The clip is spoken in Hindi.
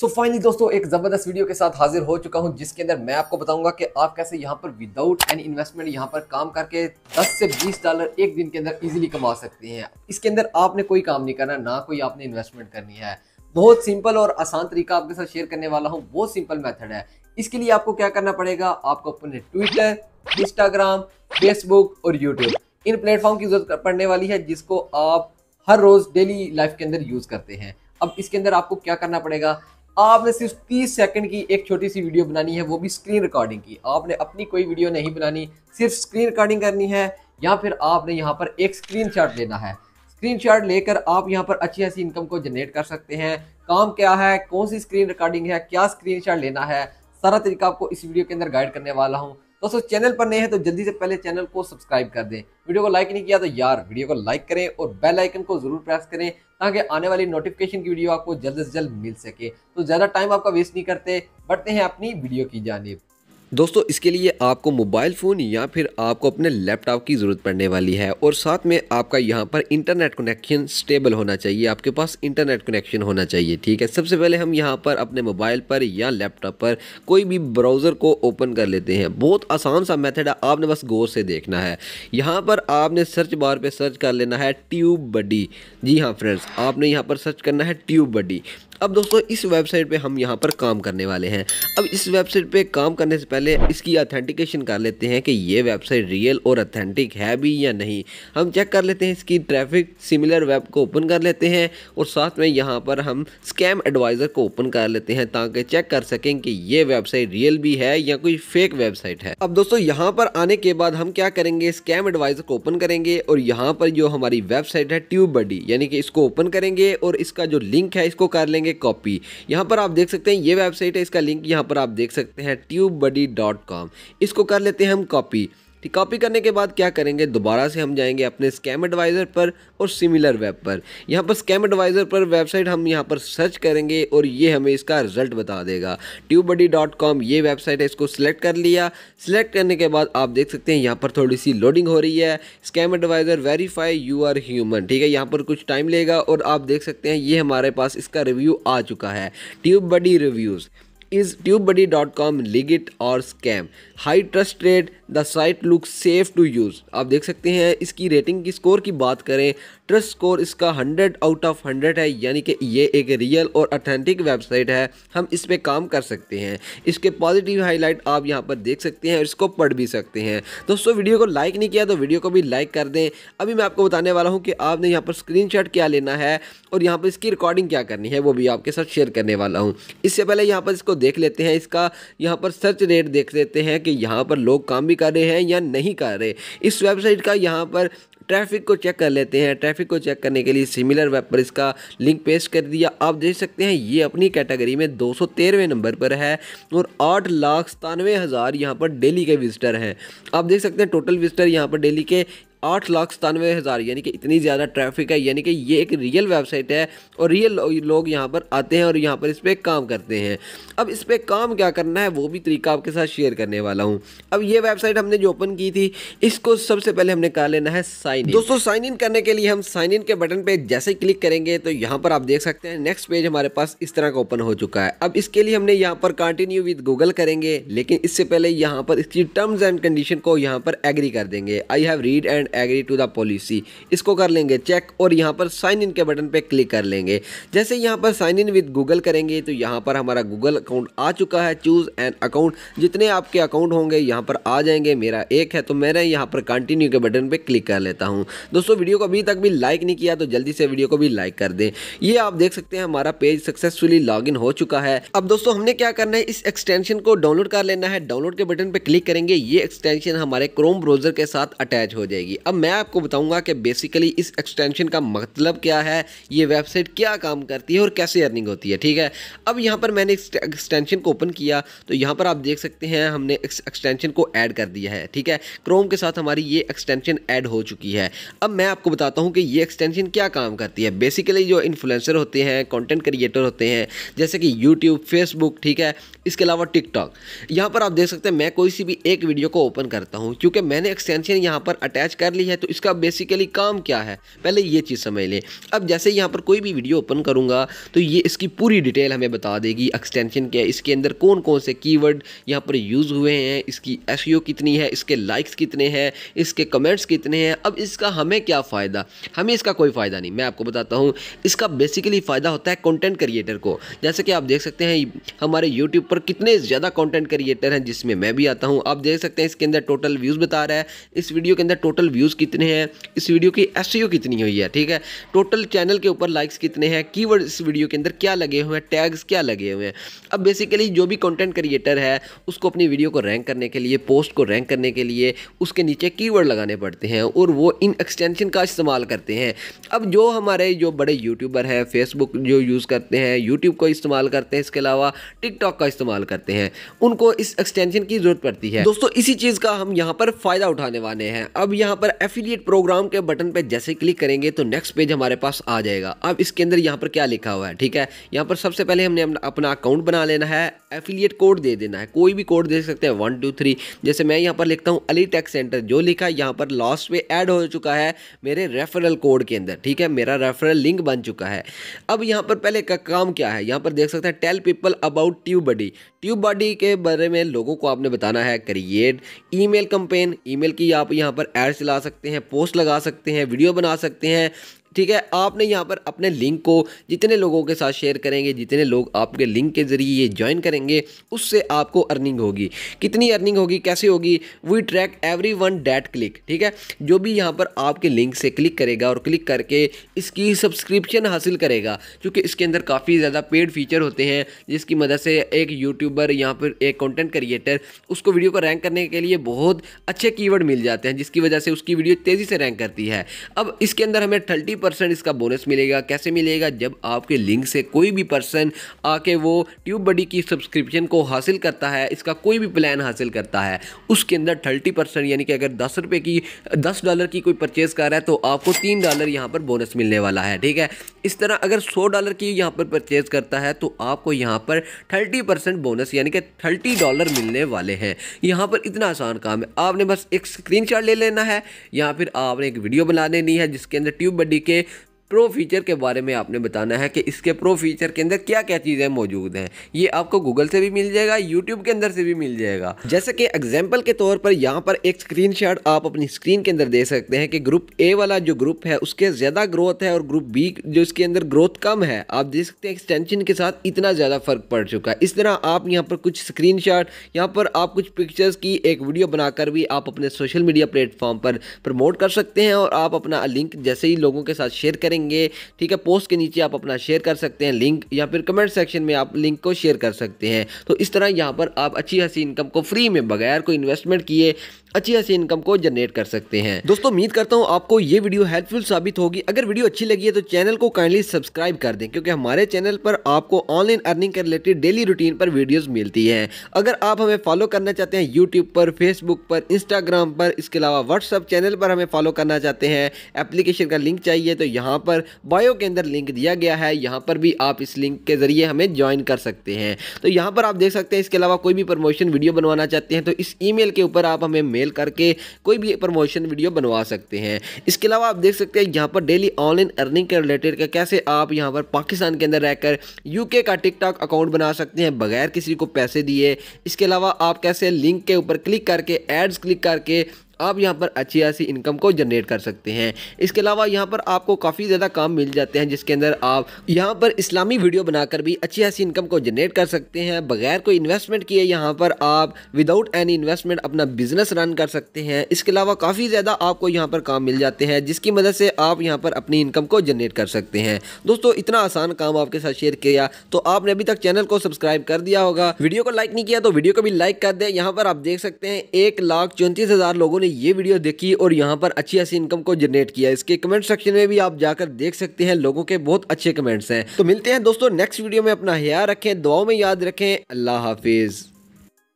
सो so फाइनली दोस्तों एक ज़बरदस्त वीडियो के साथ हाजिर हो चुका हूं जिसके अंदर मैं आपको बताऊंगा कि आप कैसे यहां पर विदाउट एनी इन्वेस्टमेंट यहां पर काम करके 10 से 20 डॉलर एक दिन के अंदर इजीली कमा सकते हैं इसके अंदर आपने कोई काम नहीं करना ना कोई आपने इन्वेस्टमेंट करनी है बहुत सिंपल और आसान तरीका आपके साथ शेयर करने वाला हूँ बहुत सिंपल मैथड है इसके लिए आपको क्या करना पड़ेगा आपको अपने ट्विटर इंस्टाग्राम फेसबुक और यूट्यूब इन प्लेटफॉर्म की जरूरत पड़ने वाली है जिसको आप हर रोज़ डेली लाइफ के अंदर यूज़ करते हैं अब इसके अंदर आपको क्या करना पड़ेगा आपने सिर्फ तीस सेकंड की एक छोटी सी वीडियो बनानी है वो भी स्क्रीन रिकॉर्डिंग की आपने अपनी कोई वीडियो नहीं बनानी सिर्फ स्क्रीन रिकॉर्डिंग करनी है या फिर आपने यहाँ पर एक स्क्रीन लेना है स्क्रीनशॉट लेकर आप यहाँ पर अच्छी अच्छी इनकम को जनरेट कर सकते हैं काम क्या है कौन सी स्क्रीन रिकॉर्डिंग है क्या स्क्रीन लेना है सारा तरीका आपको इस वीडियो के अंदर गाइड करने वाला हूँ दोस्तों चैनल पर नए हैं तो जल्दी से पहले चैनल को सब्सक्राइब कर दें वीडियो को लाइक नहीं किया तो यार वीडियो को लाइक करें और बेल आइकन को जरूर प्रेस करें ताकि आने वाली नोटिफिकेशन की वीडियो आपको जल्द से जल्द मिल सके तो ज़्यादा टाइम आपका वेस्ट नहीं करते बढ़ते हैं अपनी वीडियो की जानब दोस्तों इसके लिए आपको मोबाइल फ़ोन या फिर आपको अपने लैपटॉप की ज़रूरत पड़ने वाली है और साथ में आपका यहाँ पर इंटरनेट कनेक्शन स्टेबल होना चाहिए आपके पास इंटरनेट कनेक्शन होना चाहिए ठीक है सबसे पहले हम यहाँ पर अपने मोबाइल पर या लैपटॉप पर कोई भी ब्राउज़र को ओपन कर लेते हैं बहुत आसान सा मेथड है आपने बस गौर से देखना है यहाँ पर आपने सर्च बार पर सर्च कर लेना है ट्यूब बडी जी हाँ फ्रेंड्स आपने यहाँ पर सर्च करना है ट्यूब बडी अब दोस्तों इस वेबसाइट पे हम यहाँ पर काम करने वाले हैं अब इस वेबसाइट पे काम करने से पहले इसकी ऑथेंटिकेशन कर लेते हैं कि ये वेबसाइट रियल और ऑथेंटिक है भी या नहीं हम चेक कर लेते हैं इसकी ट्रैफिक सिमिलर वेब को ओपन कर लेते हैं और साथ में यहाँ पर हम स्कैम एडवाइज़र को ओपन कर लेते हैं ताकि चेक कर सकें कि ये वेबसाइट रियल भी है या कोई फेक वेबसाइट है अब दोस्तों यहाँ पर आने के बाद हम क्या करेंगे स्कैम एडवाइज़र को ओपन करेंगे और यहाँ पर जो हमारी वेबसाइट है ट्यूब यानी कि इसको ओपन करेंगे और इसका जो लिंक है इसको कर लेंगे करेंगे कॉपी यहाँ पर आप देख सकते हैं ये वेबसाइट है इसका लिंक यहाँ पर आप देख सकते हैं ट्यूब इसको कर लेते हैं हम कॉपी ठीक कॉपी करने के बाद क्या करेंगे दोबारा से हम जाएंगे अपने स्कैम एडवाइज़र पर और सिमिलर वेब पर यहाँ पर स्कैम एडवाइज़र पर वेबसाइट हम यहाँ पर सर्च करेंगे और ये हमें इसका रिजल्ट बता देगा ट्यूबडी ये वेबसाइट है इसको सिलेक्ट कर लिया सिलेक्ट करने के बाद आप देख सकते हैं यहाँ पर थोड़ी सी लोडिंग हो रही है scam adviser verify you are human ठीक है यहाँ पर कुछ टाइम लेगा और आप देख सकते हैं ये हमारे पास इसका रिव्यू आ चुका है TubeBuddy reviews is TubeBuddy dot com legit और scam high trust rate the site look safe to use आप देख सकते हैं इसकी रेटिंग की स्कोर की बात करें ट्रस्ट स्कोर इसका 100 आउट ऑफ 100 है यानी कि ये एक रियल और अथेंटिक वेबसाइट है हम इस पर काम कर सकते हैं इसके पॉजिटिव हाईलाइट आप यहाँ पर देख सकते हैं और इसको पढ़ भी सकते हैं दोस्तों वीडियो को लाइक नहीं किया तो वीडियो को भी लाइक कर दें अभी मैं आपको बताने वाला हूँ कि आपने यहाँ पर स्क्रीन क्या लेना है और यहाँ पर इसकी रिकॉर्डिंग क्या करनी है वो भी आपके साथ शेयर करने वाला हूँ इससे पहले यहाँ पर इसको देख लेते हैं इसका यहाँ पर सर्च रेट देख लेते हैं कि यहाँ पर लोग काम भी कर रहे हैं या नहीं कर रहे इस वेबसाइट का यहाँ पर ट्रैफिक को चेक कर लेते हैं ट्रैफिक को चेक करने के लिए सिमिलर वेब पर इसका लिंक पेस्ट कर दिया आप देख सकते हैं ये अपनी कैटेगरी में दो नंबर पर है और आठ लाख सतानवे हज़ार यहाँ पर डेली के विजिटर हैं आप देख सकते हैं टोटल विजिटर यहाँ पर डेली के आठ लाख सतानवे हज़ार यानी कि इतनी ज़्यादा ट्रैफिक है यानी कि ये एक रियल वेबसाइट है और रियल लोग यहाँ पर आते हैं और यहाँ पर इस पर काम करते हैं अब इस पर काम क्या करना है वो भी तरीका आपके साथ शेयर करने वाला हूँ अब ये वेबसाइट हमने जो ओपन की थी इसको सबसे पहले हमने कहा लेना है साइन इन दोस्तों साइन इन करने के लिए हम साइन इन के बटन पर जैसे क्लिक करेंगे तो यहाँ पर आप देख सकते हैं नेक्स्ट पेज हमारे पास इस तरह का ओपन हो चुका है अब इसके लिए हमने यहाँ पर कंटिन्यू विद गूगल करेंगे लेकिन इससे पहले यहाँ पर इसकी टर्म्स एंड कंडीशन को यहाँ पर एग्री कर देंगे I have read and and agree to the policy इसको कर लेंगे चेक और यहाँ पर साइन इन के बटन पर क्लिक कर लेंगे जैसे यहाँ पर साइन इन विद गूगल करेंगे तो यहाँ पर हमारा गूगल अकाउंट आ चुका है चूज़ एन अकाउंट जितने आपके अकाउंट होंगे यहाँ पर आ जाएंगे मेरा एक है तो मैंने यहाँ पर कंटिन्यू के बटन पर क्लिक कर लेता हूँ दोस्तों वीडियो को अभी तक भी लाइक नहीं किया तो जल्दी से वीडियो को भी लाइक कर दें ये आप देख सकते हैं हमारा पेज सक्सेसफुली लॉग हो चुका है अब दोस्तों हमने क्या करना है इस एक्सटेंशन को डाउनलोड कर लेना है डाउनलोड के बटन पर क्लिक करेंगे ये एक्सटेंशन हमारे क्रोम ब्राउजर के साथ अटैच हो जाएगी जाएगी अब मैं आपको बताऊंगा कि बेसिकली इस एक्सटेंशन का मतलब क्या है ये वेबसाइट क्या काम करती है और कैसे अर्निंग होती है ठीक है अब यहाँ पर मैंने एक्सटेंशन को ओपन किया तो यहाँ पर आप देख सकते हैं हमने एक्सटेंशन को ऐड कर दिया है ठीक है क्रोम के साथ हमारी ये एक्सटेंशन ऐड हो चुकी है अब मैं आपको बताता हूँ कि ये एक्सटेंशन क्या काम करती है बेसिकली जो इन्फ्लुएंसर होते हैं कंटेंट क्रिएटर होते हैं जैसे कि यूट्यूब फेसबुक ठीक है इसके अलावा टिकटॉक यहाँ पर आप देख सकते हैं मैं कोई सी भी एक वीडियो को ओपन करता हूँ क्योंकि मैंने एक्सटेंशन यहाँ पर अटैच कर कर ली है तो इसका बेसिकली काम क्या है पहले ये चीज़ समझ लें अब जैसे यहाँ पर कोई भी वीडियो ओपन करूँगा तो ये इसकी पूरी डिटेल हमें बता देगी एक्सटेंशन क्या है इसके अंदर कौन कौन से कीवर्ड यहाँ पर यूज़ हुए हैं इसकी एस e कितनी है इसके लाइक्स कितने हैं इसके कमेंट्स कितने हैं अब इसका हमें क्या फ़ायदा हमें इसका कोई फ़ायदा नहीं मैं आपको बताता हूँ इसका बेसिकली फ़ायदा होता है कंटेंट क्रिएटर को जैसे कि आप देख सकते हैं हमारे यूट्यूब पर कितने ज़्यादा कंटेंट क्रिएटर हैं जिसमें मैं भी आता हूँ आप देख सकते हैं इसके अंदर टोटल व्यूज़ बता रहा है इस वीडियो के अंदर टोटल व्यूज़ कितने हैं इस वीडियो की एस e कितनी हुई है ठीक है टोटल चैनल के ऊपर लाइक्स कितने हैं की इस वीडियो के अंदर क्या लगे हुए हैं टैग्स क्या लगे हुए हैं अब बेसिकली जो भी कंटेंट क्रिएटर है उसको अपनी वीडियो को रैंक करने के लिए पोस्ट को रैंक करने के लिए उसके नीचे की लगाने पड़ते हैं और वो इन एक्सटेंशन का इस्तेमाल करते हैं अब जो हमारे जो बड़े यूट्यूबर हैं फेसबुक जो यूज़ करते हैं यूट्यूब को इस्तेमाल करते हैं इसके अलावा टिकटॉक का इस्तेमाल करते हैं उनको इस एक्सटेंशन की ज़रूरत पड़ती है दोस्तों इसी चीज़ का हम यहाँ पर फ़ायदा उठाने वाले हैं अब यहाँ पर पर एफिलिएट प्रोग्राम के बटन पर जैसे क्लिक करेंगे तो नेक्स्ट पेज हमारे पास आ जाएगा अब इसके अंदर यहाँ पर क्या लिखा हुआ है ठीक है यहाँ पर सबसे पहले हमने अपना अकाउंट बना लेना है एफिलिएट कोड दे देना है कोई भी कोड दे सकते हैं वन टू थ्री जैसे मैं यहाँ पर लिखता हूँ अली टेक सेंटर जो लिखा है यहाँ पर लास्ट पे ऐड हो चुका है मेरे रेफरल कोड के अंदर ठीक है मेरा रेफरल लिंक बन चुका है अब यहाँ पर पहले का काम क्या है यहाँ पर देख सकते हैं tell people about TubeBuddy TubeBuddy के बारे में लोगों को आपने बताना है क्रिएट ईमेल कंपेन ईमेल की आप यहाँ पर एड्स चला सकते हैं पोस्ट लगा सकते हैं वीडियो बना सकते हैं ठीक है आपने यहाँ पर अपने लिंक को जितने लोगों के साथ शेयर करेंगे जितने लोग आपके लिंक के ज़रिए ये ज्वाइन करेंगे उससे आपको अर्निंग होगी कितनी अर्निंग होगी कैसे होगी we track every one that click ठीक है जो भी यहाँ पर आपके लिंक से क्लिक करेगा और क्लिक करके इसकी सब्सक्रिप्शन हासिल करेगा क्योंकि इसके अंदर काफ़ी ज़्यादा पेड फीचर होते हैं जिसकी मदद से एक यूट्यूबर यहाँ पर एक कॉन्टेंट क्रिएटर उसको वीडियो को रैंक करने के लिए बहुत अच्छे कीवर्ड मिल जाते हैं जिसकी वजह से उसकी वीडियो तेज़ी से रैंक करती है अब इसके अंदर हमें थर्टी परसेंट इसका बोनस मिलेगा कैसे मिलेगा जब आपके लिंक से कोई भी पर्सन आके वो ट्यूब बडी की सब्सक्रिप्शन को हासिल करता है इसका कोई भी प्लान हासिल करता है उसके अंदर थर्टी परसेंट यानी कि अगर दस रुपये की दस डॉलर की कोई परचेज़ कर रहा है तो आपको तीन डॉलर यहाँ पर बोनस मिलने वाला है ठीक है इस तरह अगर सौ डॉलर की यहाँ पर परचेज़ करता है तो आपको यहाँ पर थर्टी परसेंट बोनस यानी कि थर्टी डॉलर मिलने वाले हैं यहाँ पर इतना आसान काम है आपने बस एक स्क्रीन ले लेना है या फिर आपने एक वीडियो बना लेनी है जिसके अंदर TubeBuddy Okay. Pro feature के बारे में आपने बताना है कि इसके प्रो फीचर के अंदर क्या क्या चीज़ें मौजूद हैं ये आपको गूगल से भी मिल जाएगा यूट्यूब के अंदर से भी मिल जाएगा जैसे कि एग्जाम्पल के तौर पर यहाँ पर एक स्क्रीन आप अपनी स्क्रीन के अंदर दे सकते हैं कि ग्रुप ए वाला जो ग्रुप है उसके ज़्यादा ग्रोथ है और ग्रुप बी जो इसके अंदर ग्रोथ कम है आप देख सकते हैं एक्सटेंशन के साथ इतना ज़्यादा फ़र्क पड़ चुका है इस तरह आप यहाँ पर कुछ स्क्रीन शॉट यहाँ पर आप कुछ पिक्चर्स की एक वीडियो बनाकर भी आप अपने सोशल मीडिया प्लेटफॉर्म पर प्रमोट कर सकते हैं और आप अपना लिंक जैसे ही लोगों के साथ शेयर करें देंगे ठीक है पोस्ट के नीचे आप अपना शेयर कर सकते हैं लिंक या फिर कमेंट सेक्शन में आप लिंक को शेयर कर सकते हैं तो इस तरह यहाँ पर आप अच्छी हंसी इनकम को फ्री में बगैर कोई इन्वेस्टमेंट किए अच्छी हंसी इनकम को जनरेट कर सकते हैं दोस्तों उम्मीद करता हूँ आपको ये वीडियो हेल्पफुल साबित होगी अगर वीडियो अच्छी लगी है तो चैनल को काइंडली सब्सक्राइब कर दें क्योंकि हमारे चैनल पर आपको ऑनलाइन अर्निंग के रिलेटेड डेली रूटीन पर वीडियोस मिलती है अगर आप हमें फॉलो करना चाहते हैं यूट्यूब पर फेसबुक पर इंस्टाग्राम पर इसके अलावा व्हाट्सअप चैनल पर हमें फॉलो करना चाहते हैं एप्लीकेशन का लिंक चाहिए तो यहाँ पर बायो के अंदर लिंक दिया गया है यहाँ पर भी आप इस लिंक के ज़रिए हमें ज्वाइन कर सकते हैं तो यहाँ पर आप देख सकते हैं इसके अलावा कोई भी प्रमोशन वीडियो बनवाना चाहते हैं तो इस ईमेल के ऊपर आप हमें मेल करके कोई भी प्रमोशन वीडियो बनवा सकते हैं इसके अलावा आप देख सकते हैं यहाँ पर डेली ऑनलाइन अर्निंग के रिलेटेड कैसे आप यहाँ पर पाकिस्तान के अंदर रहकर यूके का टिकटॉक अकाउंट बना सकते हैं बगैर किसी को पैसे दिए इसके अलावा आप कैसे लिंक के ऊपर क्लिक करके एड्स क्लिक करके आप यहाँ पर अच्छी खासी इनकम को जनरेट कर सकते हैं इसके अलावा यहाँ पर आपको काफ़ी ज़्यादा काम मिल जाते हैं जिसके अंदर आप यहाँ पर इस्लामी वीडियो बनाकर भी अच्छी खासी इनकम को जनरेट कर सकते हैं बगैर कोई इन्वेस्टमेंट किए यहाँ पर आप विदाउट एनी इन्वेस्टमेंट अपना बिजनेस रन कर सकते हैं इसके अलावा काफ़ी ज़्यादा आपको यहाँ पर काम मिल जाते हैं जिसकी मदद से आप यहाँ पर अपनी इनकम को जनरेट कर सकते हैं दोस्तों इतना आसान काम आपके साथ शेयर किया तो आपने अभी तक चैनल को सब्सक्राइब कर दिया होगा वीडियो को लाइक नहीं किया तो वीडियो को भी लाइक कर दें यहाँ पर आप देख सकते हैं एक लाख चौंतीस हज़ार लोगों ने आपने ये वीडियो देखी और यहाँ पर अच्छी अच्छी इनकम को जनरेट किया इसके कमेंट सेक्शन में भी आप जाकर देख सकते हैं लोगों के बहुत अच्छे कमेंट्स हैं तो मिलते हैं दोस्तों नेक्स्ट वीडियो में अपना हया रखें दुआओं में याद रखें अल्लाह हाफिज़